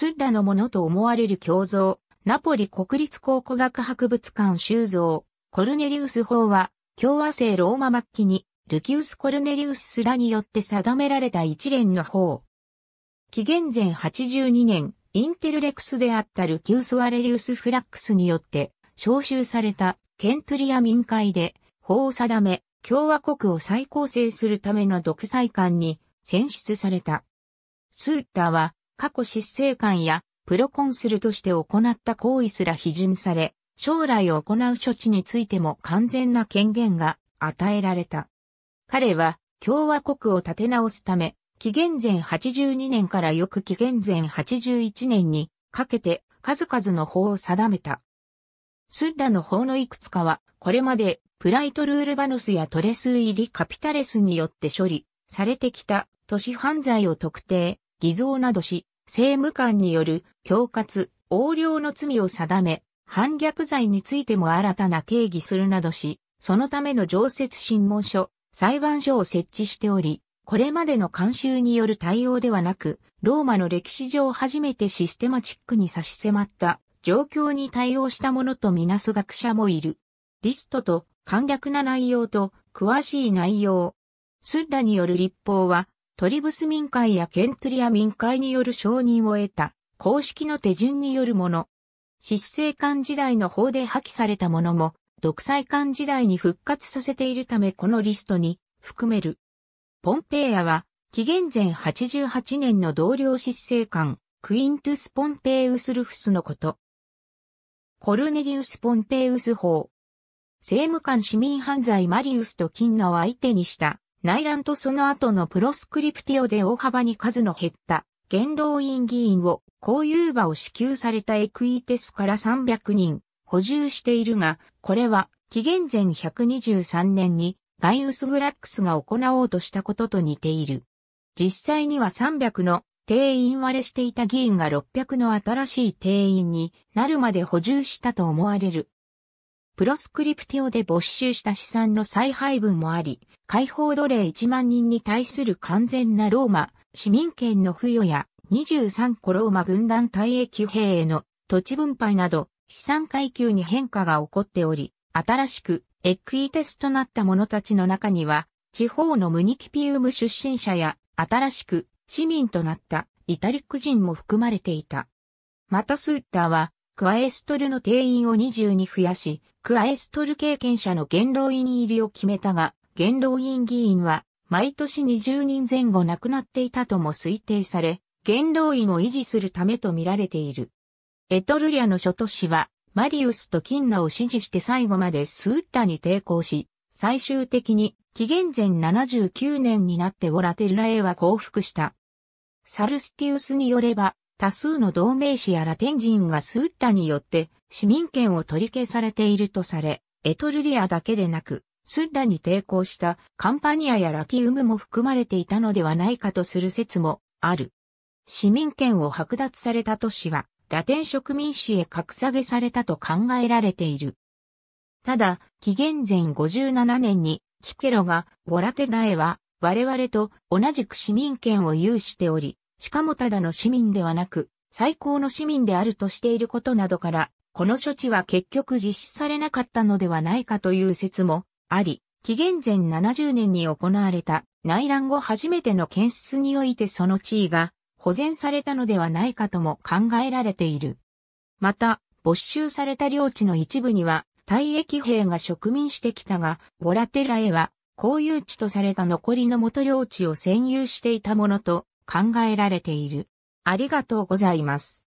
スッラのものと思われる胸像、ナポリ国立考古学博物館収蔵、コルネリウス法は、共和制ローマ末期に、ルキウス・コルネリウスらによって定められた一連の法。紀元前82年、インテルレクスであったルキウス・アレリウス・フラックスによって、召集されたケントリア民会で、法を定め、共和国を再構成するための独裁官に選出された。スーッタは、過去執政官やプロコンスルとして行った行為すら批准され、将来行う処置についても完全な権限が与えられた。彼は共和国を立て直すため、紀元前82年から翌紀元前81年にかけて数々の法を定めた。スッラの法のいくつかは、これまでプライトルールバノスやトレス入りカピタレスによって処理されてきた都市犯罪を特定、偽造などし、政務官による恐喝、横領の罪を定め、反逆罪についても新たな定義するなどし、そのための常設審問所、裁判所を設置しており、これまでの慣習による対応ではなく、ローマの歴史上初めてシステマチックに差し迫った状況に対応したものとみなす学者もいる。リストと簡略な内容と詳しい内容。スッラによる立法はトリブス民会やケントリア民会による承認を得た公式の手順によるもの。執政官時代の法で破棄されたものも、独裁官時代に復活させているためこのリストに含める。ポンペイアは、紀元前88年の同僚執政官、クイントゥス・ポンペイウス・ルフスのこと。コルネリウス・ポンペイウス法。政務官市民犯罪マリウスと金の相手にした内乱とその後のプロスクリプティオで大幅に数の減った元老院議員を公有場を支給されたエクイテスから300人補充しているが、これは紀元前123年にガイウス・グラックスが行おうとしたことと似ている。実際には300の定員割れしていた議員が600の新しい定員になるまで補充したと思われる。プロスクリプティオで没収した資産の再配分もあり、解放奴隷1万人に対する完全なローマ、市民権の付与や23個ローマ軍団退役兵への土地分配など、資産階級に変化が起こっており、新しくエクイテスとなった者たちの中には、地方のムニキピウム出身者や、新しく市民となったイタリック人も含まれていた。またスーッターは、クアエストルの定員を22増やし、クアエストル経験者の元老院入りを決めたが、元老院議員は毎年20人前後亡くなっていたとも推定され、元老院を維持するためと見られている。エトルリアの諸都市は、マリウスとキンラを支持して最後までスーッラに抵抗し、最終的に紀元前79年になってオラテルラへは降伏した。サルスティウスによれば、多数の同盟士やラテン人がスッラによって市民権を取り消されているとされ、エトルリアだけでなく、スッラに抵抗したカンパニアやラキウムも含まれていたのではないかとする説もある。市民権を剥奪された都市は、ラテン植民地へ格下げされたと考えられている。ただ、紀元前57年に、キケロがボラテラへは、我々と同じく市民権を有しており、しかもただの市民ではなく、最高の市民であるとしていることなどから、この処置は結局実施されなかったのではないかという説もあり、紀元前70年に行われた内乱後初めての検出においてその地位が保全されたのではないかとも考えられている。また、没収された領地の一部には、退役兵が植民してきたが、ボラテラへは、公有地とされた残りの元領地を占有していたものと考えられている。ありがとうございます。